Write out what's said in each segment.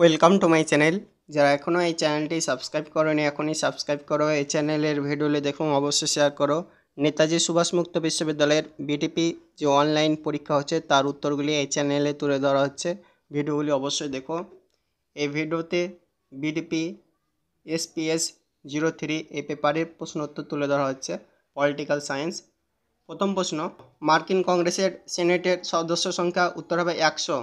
welcome to my channel যারা এখনও এই চ্যানেলটি সাবস্ক্রাইব করেনি এখনই সাবস্ক্রাইব করো এই চ্যানেলের ভিডিওলে দেখুন অবশ্যই শেয়ার করো নেতাজি সুভাষ মুক্ত বিশ্ববিদ্যালয়ের বিটিপি যে অনলাইন পরীক্ষা হচ্ছে তার উত্তরগুলি এই চ্যানেলে তুলে ধরা হচ্ছে ভিডিওগুলি অবশ্যই দেখো এই ভিডিওতে বিডিপি এসপিএস জিরো থ্রি এই পেপারের প্রশ্ন উত্তর তুলে ধরা হচ্ছে পলিটিক্যাল সায়েন্স প্রথম প্রশ্ন মার্কিন কংগ্রেসের সেনেটের সদস্য সংখ্যা উত্তর হবে একশো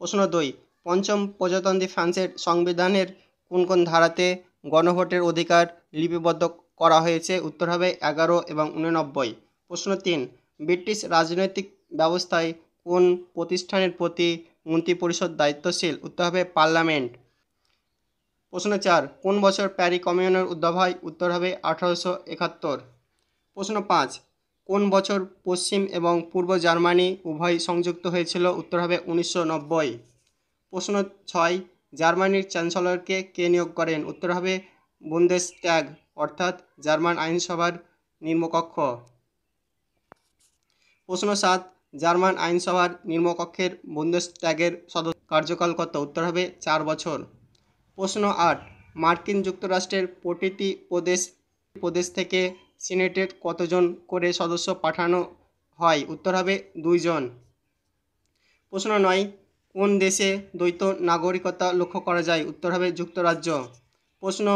প্রশ্ন দুই পঞ্চম প্রজাতন্ত্রী ফ্রান্সের সংবিধানের কোন কোন ধারাতে গণভোটের অধিকার লিপিবদ্ধ করা হয়েছে উত্তর হবে এগারো এবং উননব্বই প্রশ্ন তিন ব্রিটিশ রাজনৈতিক ব্যবস্থায় কোন প্রতিষ্ঠানের প্রতি মন্ত্রিপরিষদ দায়িত্বশীল উত্তর হবে পার্লামেন্ট প্রশ্ন চার কোন বছর প্যারি কমিউনের উদ্ভব হয় উত্তর হবে আঠারোশো একাত্তর প্রশ্ন পাঁচ কোন বছর পশ্চিম এবং পূর্ব জার্মানি উভয় সংযুক্ত হয়েছিল উত্তর হবে উনিশশো নব্বই প্রশ্ন ছয় জার্মানির চ্যান্সেলরকে কে নিয়োগ করেন উত্তর হবে বুন্দেস ট্যাগ অর্থাৎ জার্মান আইনসভার নিম্নকক্ষ প্রশ্ন সাত জার্মান আইনসভার নিম্নকক্ষের বুন্দেস ট্যাগের সদস্য কার্যকাল কত উত্তর হবে চার বছর প্রশ্ন আট মার্কিন যুক্তরাষ্ট্রের প্রতিটি প্রদেশ প্রদেশ থেকে সিনেটের কতজন করে সদস্য পাঠানো হয় উত্তর হবে দুইজন প্রশ্ন নয় কোন দেশে দ্বৈত নাগরিকতা লক্ষ্য করা যায় উত্তর হবে যুক্তরাজ্য প্রশ্ন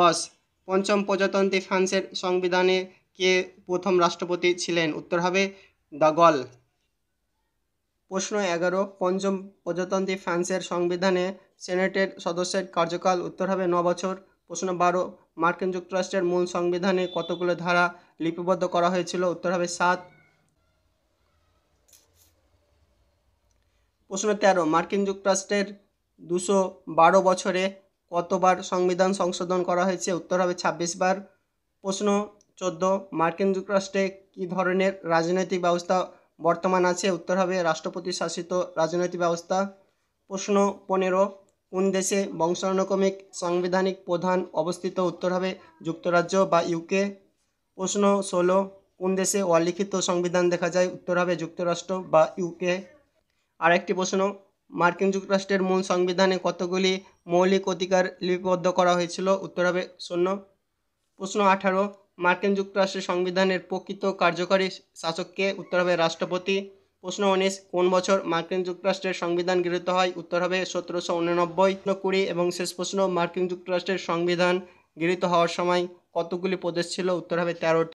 দশ পঞ্চম প্রজাতন্ত্রী ফ্রান্সের সংবিধানে কে প্রথম রাষ্ট্রপতি ছিলেন উত্তর হবে দগল প্রশ্ন এগারো পঞ্চম প্রজাতন্ত্রী ফ্রান্সের সংবিধানে সেনেটের সদস্যের কার্যকাল উত্তর হবে ন বছর প্রশ্ন বারো মার্কিন যুক্তরাষ্ট্রের মূল সংবিধানে কতগুলো ধারা লিপিবদ্ধ করা হয়েছিল উত্তর হবে সাত প্রশ্ন তেরো মার্কিন যুক্তরাষ্ট্রের দুশো বারো বছরে কতবার সংবিধান সংশোধন করা হয়েছে উত্তর হবে ছাব্বিশ বার প্রশ্ন চোদ্দ মার্কিন যুক্তরাষ্ট্রে কী ধরনের রাজনৈতিক ব্যবস্থা বর্তমান আছে উত্তর হবে রাষ্ট্রপতি শাসিত রাজনৈতিক ব্যবস্থা প্রশ্ন পনেরো কোন দেশে বংশানুক্রমিক সাংবিধানিক প্রধান অবস্থিত উত্তর হবে যুক্তরাজ্য বা ইউকে প্রশ্ন ষোলো কোন দেশে অলিখিত সংবিধান দেখা যায় উত্তর হবে যুক্তরাষ্ট্র বা ইউকে আরেকটি প্রশ্ন মার্কিন যুক্তরাষ্ট্রের মূল সংবিধানে কতগুলি মৌলিক অধিকার লিপিবদ্ধ করা হয়েছিল উত্তর হবে শূন্য প্রশ্ন আঠারো মার্কিন যুক্তরাষ্ট্রের সংবিধানের প্রকৃত কার্যকারী শাসককে উত্তর হবে রাষ্ট্রপতি প্রশ্ন উনিশ কোন বছর মার্কিন যুক্তরাষ্ট্রের সংবিধান গৃহীত হয় উত্তর হবে সতেরোশো উননব্বই কুড়ি এবং শেষ প্রশ্ন মার্কিন যুক্তরাষ্ট্রের সংবিধান গৃহীত হওয়ার সময় কতগুলি প্রদেশ ছিল উত্তর হবে তেরোটি